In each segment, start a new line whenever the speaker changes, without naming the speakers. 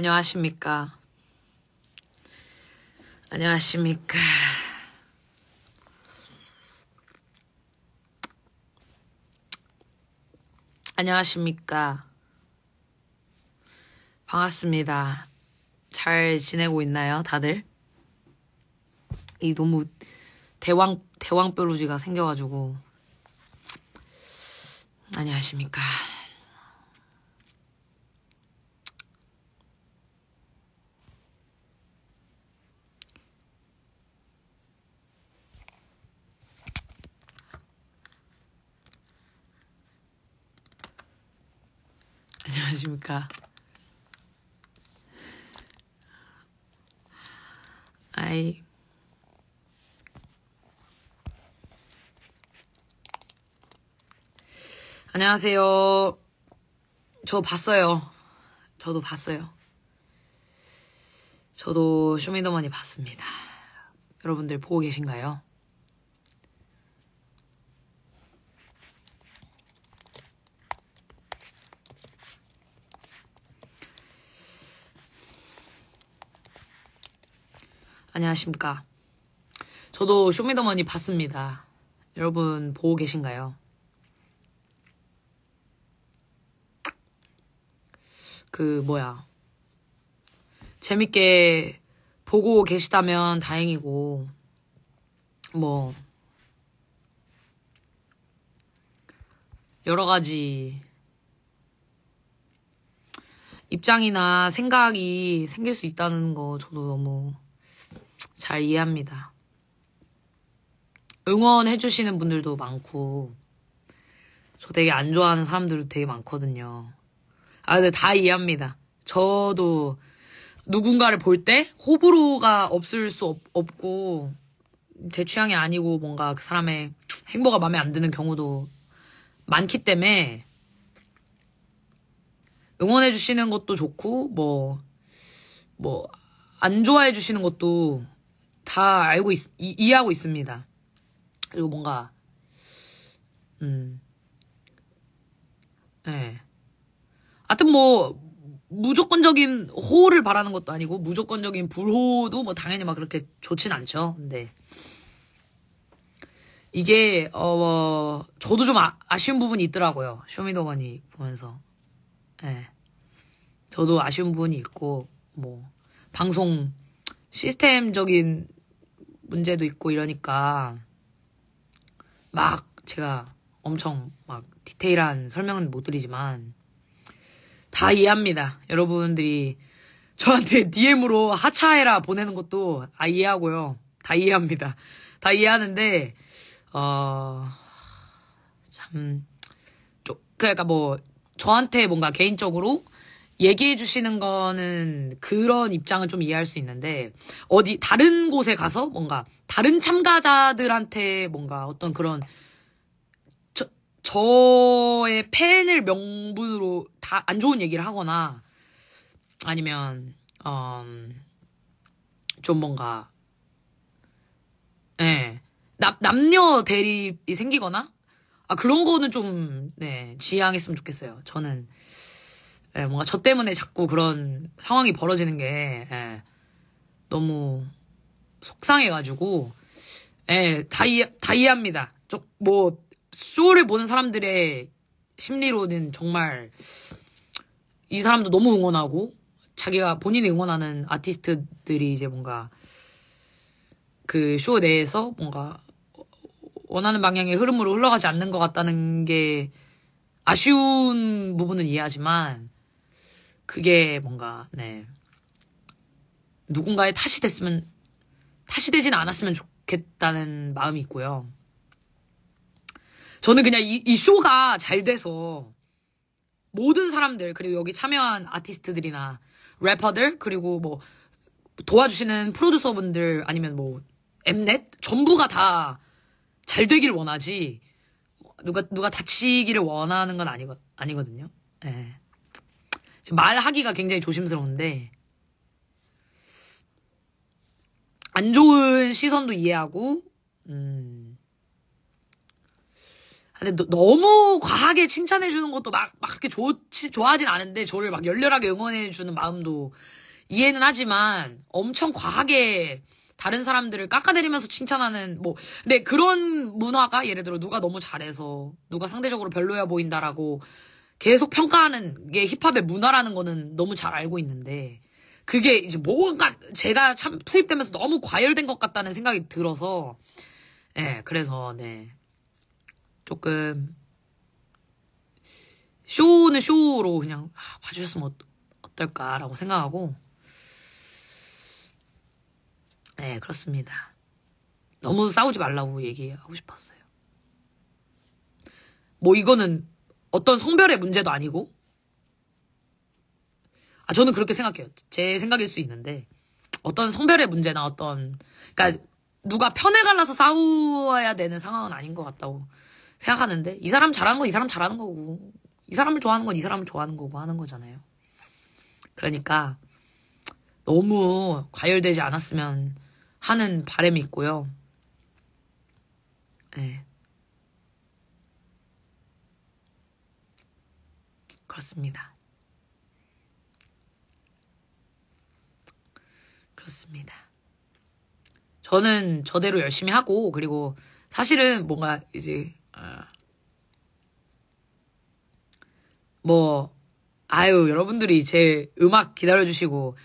안녕하십니까. 안녕하십니까. 안녕하십니까. 반갑습니다. 잘 지내고 있나요, 다들? 이 너무 대왕, 대왕뾰루지가 생겨가지고. 안녕하십니까. 계십니까? 아이. 안녕하세요. 저 봤어요. 저도 봤어요. 저도 쇼미더머니 봤습니다. 여러분들 보고 계신가요? 안녕하십니까. 저도 쇼미더머니 봤습니다. 여러분 보고 계신가요? 그 뭐야 재밌게 보고 계시다면 다행이고 뭐 여러 가지 입장이나 생각이 생길 수 있다는 거 저도 너무 잘 이해합니다. 응원해주시는 분들도 많고, 저 되게 안 좋아하는 사람들도 되게 많거든요. 아, 근데 다 이해합니다. 저도 누군가를 볼 때 호불호가 없을 수 없, 없고, 제 취향이 아니고 뭔가 그 사람의 행보가 마음에 안 드는 경우도 많기 때문에 응원해주시는 것도 좋고, 뭐, 뭐, 안 좋아해 주시는 것도 다 알고 있, 이, 이해하고 있습니다. 그리고 뭔가 음. 예. 네. 하여튼 뭐 무조건적인 호를 바라는 것도 아니고 무조건적인 불호도 뭐 당연히 막 그렇게 좋진 않죠. 근데 이게 어, 어 저도 좀 아, 쉬운 부분이 있더라고요. 쇼미더머니 보면서. 예. 네. 저도 아쉬운 부분이 있고 뭐 방송 시스템적인 문제도 있고 이러니까 막 제가 엄청 막 디테일한 설명은 못 드리지만 다 이해합니다. 여러분들이 저한테 DM으로 하차해라 보내는 것도 아 이해하고요. 다 이해합니다. 다 이해하는데 어참 그러니까 뭐 저한테 뭔가 개인적으로 얘기해 주시는 거는 그런 입장을 좀 이해할 수 있는데 어디 다른 곳에 가서 뭔가 다른 참가자들한테 뭔가 어떤 그런 저, 저의 팬을 명분으로 다 안 좋은 얘기를 하거나 아니면 음, 좀 뭔가 예. 네, 남, 녀 대립이 생기거나 아 그런 거는 좀 네, 지양했으면 좋겠어요. 저는 예, 뭔가 저 때문에 자꾸 그런 상황이 벌어지는 게 예, 너무 속상해가지고 예, 다, 이, 다 이해합니다. 저, 뭐 쇼를 보는 사람들의 심리로는 정말 이 사람도 너무 응원하고 자기가 본인이 응원하는 아티스트들이 이제 뭔가 그 쇼 내에서 뭔가 원하는 방향의 흐름으로 흘러가지 않는 것 같다는 게 아쉬운 부분은 이해하지만 그게 뭔가 네 누군가의 탓이 됐으면 탓이 되진 않았으면 좋겠다는 마음이 있고요. 저는 그냥 이, 이 쇼가 잘 돼서 모든 사람들 그리고 여기 참여한 아티스트들이나 래퍼들 그리고 뭐 도와주시는 프로듀서분들 아니면 뭐 엠넷 전부가 다 잘 되길 원하지 누가 누가 다치기를 원하는 건 아니거 아니거든요. 예. 네. 지금 말하기가 굉장히 조심스러운데 안 좋은 시선도 이해하고 음. 아, 근데 너무 과하게 칭찬해주는 것도 막, 막 그렇게 좋지, 좋아하진 않은데, 저를 막 열렬하게 응원해주는 마음도 이해는 하지만, 엄청 과하게 다른 사람들을 깎아내리면서 칭찬하는, 뭐, 근데 그런 문화가 예를 들어 누가 너무 잘해서, 누가 상대적으로 별로야 보인다라고 계속 평가하는 게 힙합의 문화라는 거는 너무 잘 알고 있는데 그게 이제 뭔가 제가 참 투입되면서 너무 과열된 것 같다는 생각이 들어서 예 네, 그래서 네 조금 쇼는 쇼로 그냥 아, 봐주셨으면 어떨까라고 생각하고 네 그렇습니다 너무 싸우지 말라고 얘기하고 싶었어요 뭐 이거는 어떤 성별의 문제도 아니고 아 저는 그렇게 생각해요. 제 생각일 수 있는데 어떤 성별의 문제나 어떤 그러니까 누가 편에 갈라서 싸워야 되는 상황은 아닌 것 같다고 생각하는데 이 사람 잘하는 건 이 사람 잘하는 거고 이 사람을 좋아하는 건 이 사람을 좋아하는 거고 하는 거잖아요. 그러니까 너무 과열되지 않았으면 하는 바람이 있고요. 네. 그렇습니다. 그렇습니다. 저는 저대로 열심히 하고 그리고 사실은 뭔가 이제 어, 뭐 아유 여러분들이 제 음악 기다려주시고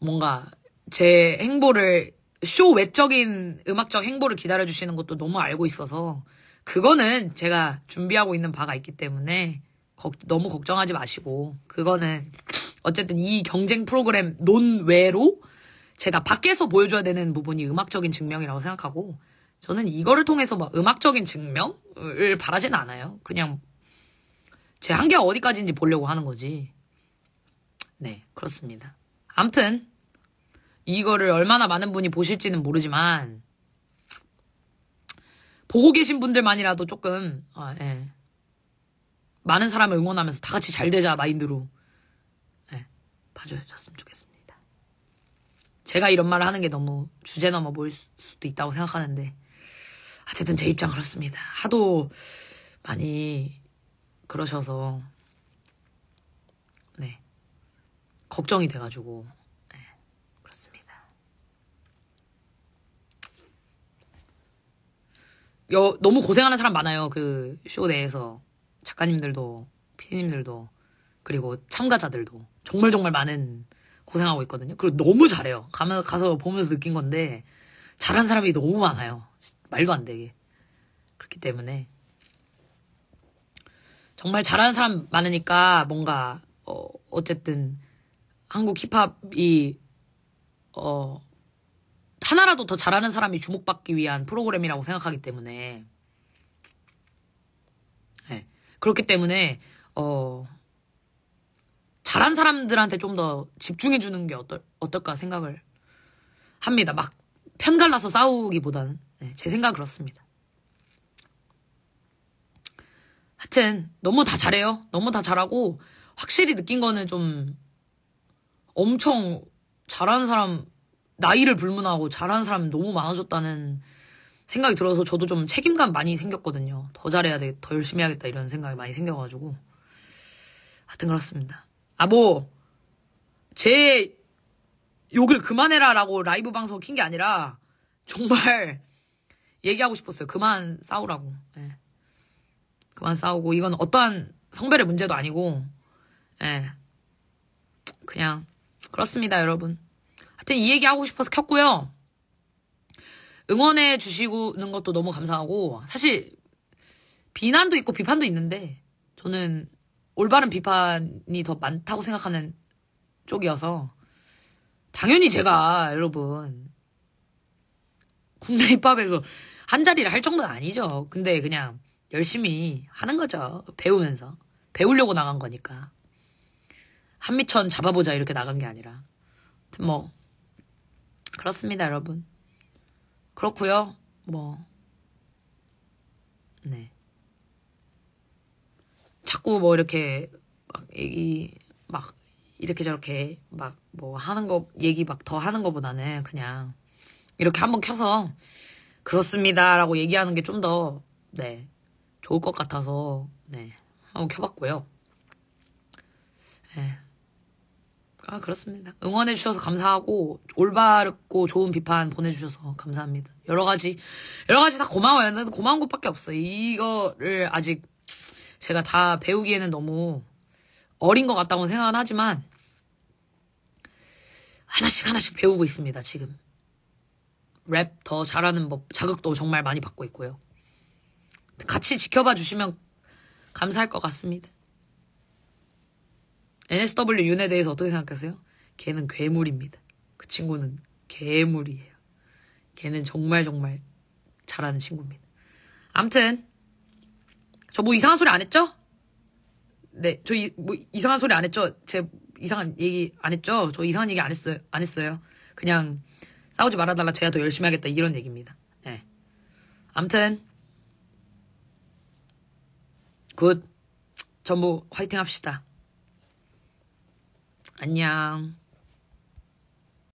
뭔가 제 행보를 쇼 외적인 음악적 행보를 기다려주시는 것도 너무 알고 있어서 그거는 제가 준비하고 있는 바가 있기 때문에 너무 걱정하지 마시고 그거는 어쨌든 이 경쟁 프로그램 논외로 제가 밖에서 보여줘야 되는 부분이 음악적인 증명이라고 생각하고 저는 이거를 통해서 막 뭐 음악적인 증명을 바라진 않아요. 그냥 제 한계가 어디까지인지 보려고 하는 거지. 네, 그렇습니다. 암튼 이거를 얼마나 많은 분이 보실지는 모르지만 보고 계신 분들만이라도 조금 아, 예. 많은 사람을 응원하면서 다 같이 잘 되자 마인드로 네, 봐주셨으면 좋겠습니다. 제가 이런 말을 하는 게 너무 주제 넘어 보일 수도 있다고 생각하는데 어쨌든 제 입장 그렇습니다. 하도 많이 그러셔서 네 걱정이 돼가지고 네, 그렇습니다. 여, 너무 고생하는 사람 많아요 그 쇼 내에서 작가님들도 피디님들도 그리고 참가자들도 정말 정말 많은 고생하고 있거든요. 그리고 너무 잘해요. 가면 가서 보면서 느낀 건데 잘한 사람이 너무 많아요. 말도 안 되게 그렇기 때문에 정말 잘하는 사람 많으니까 뭔가 어 어쨌든 한국 힙합이 어 하나라도 더 잘하는 사람이 주목받기 위한 프로그램이라고 생각하기 때문에 그렇기 때문에 어 잘한 사람들한테 좀 더 집중해 주는 게 어떨 어떨까 생각을 합니다. 막 편갈라서 싸우기보다는 네, 제 생각 은 그렇습니다. 하여튼 너무 다 잘해요. 너무 다 잘하고 확실히 느낀 거는 좀 엄청 잘하는 사람 나이를 불문하고 잘하는 사람 너무 많아졌다는 생각이 들어서 저도 좀 책임감 많이 생겼거든요. 더 잘해야 돼, 더 열심히 해야겠다 이런 생각이 많이 생겨가지고 하여튼 그렇습니다. 아 뭐 제 욕을 그만해라라고 라이브 방송 킨게 아니라 정말 얘기하고 싶었어요. 그만 싸우라고. 예. 그만 싸우고 이건 어떠한 성별의 문제도 아니고 예. 그냥 그렇습니다, 여러분. 하여튼 이 얘기 하고 싶어서 켰고요. 응원해 주시는 것도 너무 감사하고 사실 비난도 있고 비판도 있는데 저는 올바른 비판이 더 많다고 생각하는 쪽이어서 당연히 제가 여러분 국내 힙합에서 한 자리를 할 정도는 아니죠. 근데 그냥 열심히 하는 거죠. 배우면서 배우려고 나간 거니까 한미천 잡아보자 이렇게 나간 게 아니라 뭐 그렇습니다 여러분. 그렇고요. 뭐 네. 자꾸 뭐 이렇게 막 얘기 막 이렇게 저렇게 막 뭐 하는 거 얘기 막 더 하는 거보다는 그냥 이렇게 한번 켜서 그렇습니다라고 얘기하는 게 좀 더 네. 좋을 것 같아서 네. 한번 켜봤고요. 아, 그렇습니다. 응원해주셔서 감사하고, 올바르고 좋은 비판 보내주셔서 감사합니다. 여러가지, 여러가지 다 고마워요. 난 고마운 것밖에 없어. 이거를 아직 제가 다 배우기에는 너무 어린 것 같다고 생각은 하지만, 하나씩 하나씩 배우고 있습니다, 지금. 랩 더 잘하는 법, 자극도 정말 많이 받고 있고요. 같이 지켜봐 주시면 감사할 것 같습니다. NSW 윤에 대해서 어떻게 생각하세요? 걔는 괴물입니다. 그 친구는 괴물이에요. 걔는 정말 정말 잘하는 친구입니다. 암튼 저 뭐 이상한 소리 안 했죠? 네, 저 이, 뭐 이상한 소리 안 했죠? 제 이상한 얘기 안 했죠? 저 이상한 얘기 안 했어요. 안 했어요. 그냥 싸우지 말아달라. 제가 더 열심히 하겠다. 이런 얘기입니다. 네. 암튼 굿. 전부 화이팅 합시다. 안녕.